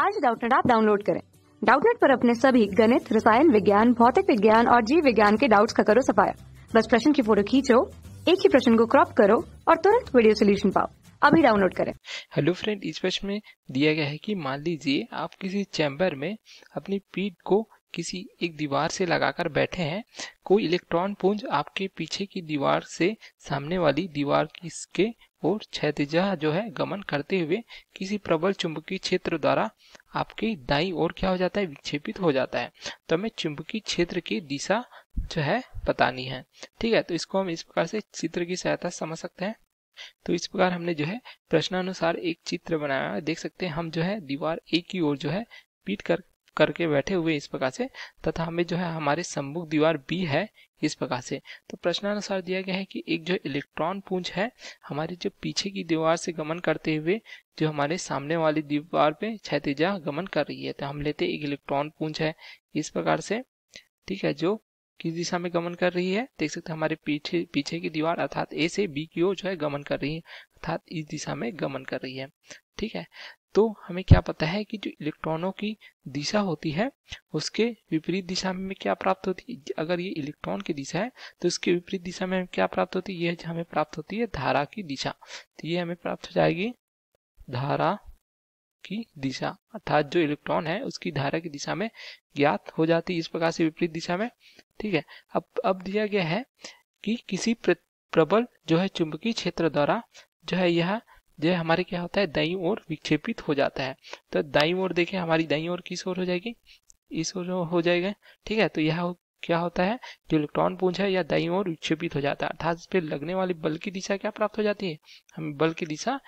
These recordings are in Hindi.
आज डाउटनेट आप डाउनलोड करें डाउटनेट पर अपने सभी गणित रसायन विज्ञान भौतिक विज्ञान और जीव विज्ञान के डाउट्स का करो सफाया बस प्रश्न की फोटो खींचो एक ही प्रश्न को क्रॉप करो और तुरंत वीडियो सोल्यूशन पाओ अभी डाउनलोड करें हेलो फ्रेंड इस प्रश्न में दिया गया है कि मान लीजिए आप किसी चैम्बर में अपनी पीठ को किसी एक दीवार से लगाकर बैठे हैं कोई इलेक्ट्रॉन पुंज आपके पीछे की दीवार से सामने वाली दीवार के और क्षतिजा जो है गमन करते हुए किसी प्रबल चुंबकीय क्षेत्र द्वारा आपके दाई और क्या हो जाता है विक्षेपित हो जाता है तो हमें चुंबकीय क्षेत्र की दिशा जो है बतानी है ठीक है तो इसको हम इस प्रकार से चित्र की सहायता समझ सकते हैं तो इस प्रकार हमने जो है प्रश्नानुसार एक चित्र बनाया देख सकते हैं हम जो है दीवार ए की ओर जो है पीट कर करके बैठे हुए इस प्रकार से तथा हमें जो है हमारे सम्मुख दीवार बी है इस प्रकार से तो प्रश्नानुसार दिया गया है कि एक जो इलेक्ट्रॉन पूंज है हमारे जो पीछे की दीवार से गमन करते हुए जो हमारे सामने वाली दीवार पे क्षतिजा गमन कर रही है तो हम लेते एक इलेक्ट्रॉन पूंज है इस प्रकार से ठीक है जो किस दिशा में गमन कर रही है देख सकते हमारे पीछे पीछे की दीवार अर्थात ए से बी की ओर जो है गमन कर रही है अर्थात इस दिशा में गमन कर रही है ठीक है तो हमें क्या पता है कि जो इलेक्ट्रॉनों की दिशा होती है उसके विपरीत दिशा में क्या प्राप्त होती है अगर ये इलेक्ट्रॉन की दिशा है तो इसके विपरीत दिशा में क्या प्राप्त होती है यह हमें प्राप्त होती है धारा की दिशा तो ये हमें प्राप्त हो जाएगी धारा की दिशा अर्थात जो इलेक्ट्रॉन है उसकी धारा की दिशा में ज्ञात हो जाती है इस प्रकार से विपरीत दिशा में ठीक है अब अब दिया गया है कि किसी प्रबल जो है चुंबकीय क्षेत्र द्वारा जो है यह जो हमारे क्या होता है दाई ओर विक्षेपित हो जाता है तो दाई ओर देखें हमारी दाई ओर किस ओर हो जाएगी इस ओर हो जाएगा ठीक है तो यह क्या होता है जो इलेक्ट्रॉन पूंज है या दाई ओर विक्षेपित हो जाता है अर्थात इस पर लगने वाली बल की दिशा क्या प्राप्त हो जाती है हमें बल की दिशा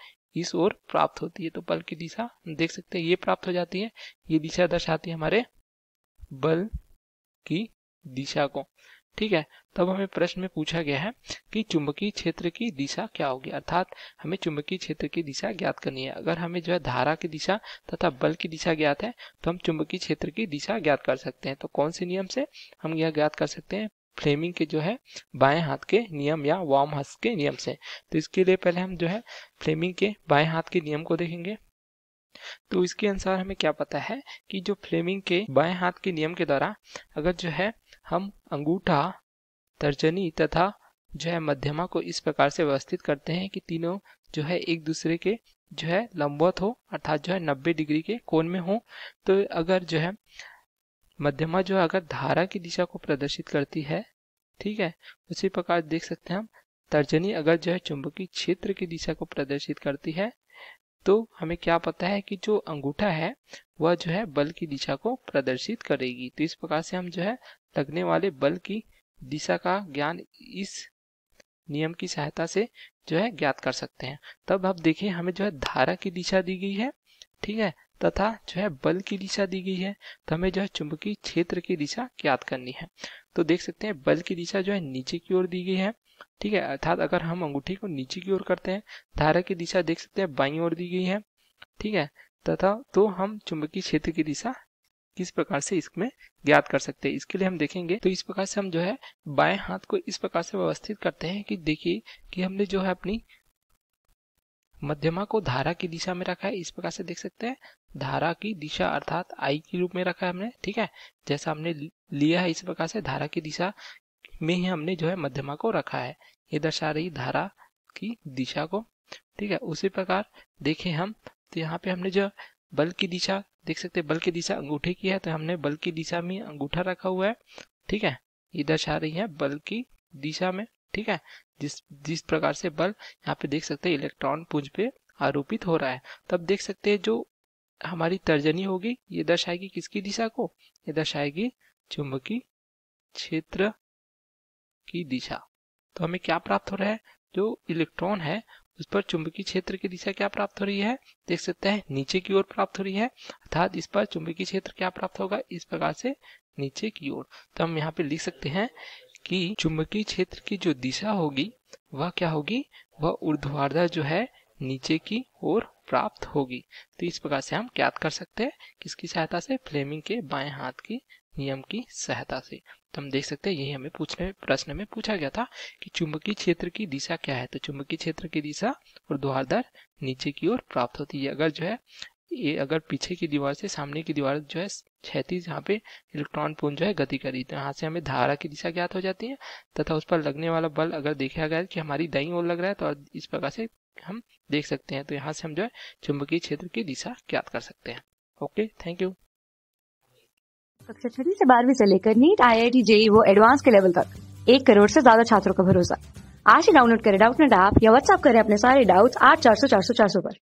इस ओर प्राप्त होती है तो बल की दिशा हम देख सकते हैं ये प्राप्त हो जाती है ये दिशा दर्शाती है हमारे बल की दिशा को ठीक है तब हमें प्रश्न में पूछा गया है कि चुंबकीय क्षेत्र की दिशा क्या होगी अर्थात हमें चुंबकीय क्षेत्र की दिशा ज्ञात करनी है अगर हमें जो है धारा की दिशा तथा बल की दिशा ज्ञात है तो हम चुंबकीय क्षेत्र की दिशा ज्ञात कर सकते हैं तो कौन से नियम से हम यह ज्ञात कर सकते हैं फ्लेमिंग के जो है बाएं हाथ के नियम या वाम हाथ के नियम से तो इसके लिए पहले हम जो है फ्लेमिंग के बाएं हाथ के नियम को देखेंगे तो इसके अनुसार हमें क्या पता है कि जो फ्लेमिंग के बाएं हाथ के नियम के द्वारा अगर जो है हम अंगूठा तर्जनी तथा जो है मध्यमा को इस प्रकार से व्यवस्थित करते हैं कि तीनों जो है एक दूसरे के जो है लंबवत हो अर्थात जो है 90 डिग्री के कोण में हो तो अगर जो है मध्यमा जो अगर धारा की दिशा को प्रदर्शित करती है ठीक है उसी प्रकार देख सकते हैं हम तर्जनी अगर जो है चुंबकीय क्षेत्र की दिशा को प्रदर्शित करती है तो हमें क्या पता है कि जो अंगूठा है वह जो है बल की दिशा को प्रदर्शित करेगी तो इस प्रकार से हम जो है लगने वाले बल की दिशा का ज्ञान इस नियम की सहायता से जो है ज्ञात कर सकते हैं तब आप देखिए हमें जो है धारा की दिशा दी गई है ठीक है तथा जो है बल की दिशा दी गई है तो हमें जो है चुंबकीय क्षेत्र की दिशा ज्ञात करनी है तो देख सकते हैं बल की दिशा जो है नीचे की ओर दी गई है ठीक है अर्थात अगर हम अंगूठी को नीचे की ओर करते हैं धारा की दिशा देख सकते हैं बाई ओर दी गई है ठीक है तथा तो हम चुंबकीय क्षेत्र की दिशा किस प्रकार से इसमें ज्ञात कर सकते हैं इसके लिए हम देखेंगे तो इस प्रकार से हम जो है बाएं हाथ को इस प्रकार से व्यवस्थित करते हैं कि देखिए कि हमने जो है अपनी मध्यमा को धारा की दिशा में रखा है इस प्रकार से देख सकते हैं धारा की दिशा अर्थात आई के रूप में रखा है हमने ठीक है जैसा हमने लिया है इस प्रकार से धारा की दिशा में ही हमने जो है मध्यमा को रखा है ये दर्शा रही धारा की दिशा को ठीक है उसी प्रकार देखें हम तो यहाँ पे हमने जो बल की दिशा देख सकते हैं बल की दिशा अंगूठे की है तो हमने बल की दिशा में अंगूठा रखा हुआ है ठीक है ये दर्शा रही है बल की दिशा में ठीक है जिस जिस प्रकार से बल यहाँ पे देख सकते हैं इलेक्ट्रॉन पुंज पे आरोपित हो रहा है तब देख सकते हैं जो हमारी तर्जनी होगी ये दर्शाएगी किसकी दिशा को ये दर्शाएगी चुंबकीय क्षेत्र की दिशा तो हमें क्या प्राप्त हो रहा है जो इलेक्ट्रॉन है उस पर चुंबकीय क्षेत्र की दिशा क्या प्राप्त हो रही है देख सकते हैं नीचे की ओर प्राप्त हो रही है अर्थात इस पर चुंबकीय क्षेत्र क्या प्राप्त होगा इस प्रकार से नीचे की ओर तो हम यहाँ पे लिख सकते हैं कि चुंबकीय क्षेत्र की जो दिशा होगी वह क्या होगी वह ऊर्ध्वाधर जो है नीचे की ओर प्राप्त होगी तो इस प्रकार से हम ज्ञात कर सकते हैं किसकी सहायता से फ्लेमिंग के बाएं हाथ की नियम की सहायता से तो हम देख सकते हैं यही हमें पूछने प्रश्न में पूछा गया था कि चुंबकीय क्षेत्र की दिशा क्या है तो चुंबकीय क्षेत्र की दिशा और दर नीचे की ओर प्राप्त होती है अगर जो है ये अगर पीछे की दीवार से सामने की दीवार जो है क्षैतिज यहाँ पे इलेक्ट्रॉन पुंज जो है गति करी तो यहाँ से हमें धारा की दिशा ज्ञात हो जाती है तथा उस पर लगने वाला बल अगर देखा गया कि हमारी दही ओर लग रहा है तो इस प्रकार से हम देख सकते हैं तो यहाँ से हम जो है चुंबकीय क्षेत्र की दिशा ज्ञात कर सकते हैं ओके थैंक यू कक्षा छठी से बारहवीं से लेकर NEET I I T JEE वो एडवांस के लेवल तक एक करोड़ से ज्यादा छात्रों का भरोसा आज ही डाउनलोड करें डाउट नेट ऐप या व्हाट्सअप करें अपने सारे डाउट्स आठ चार सौ चार सौ चार सौ पर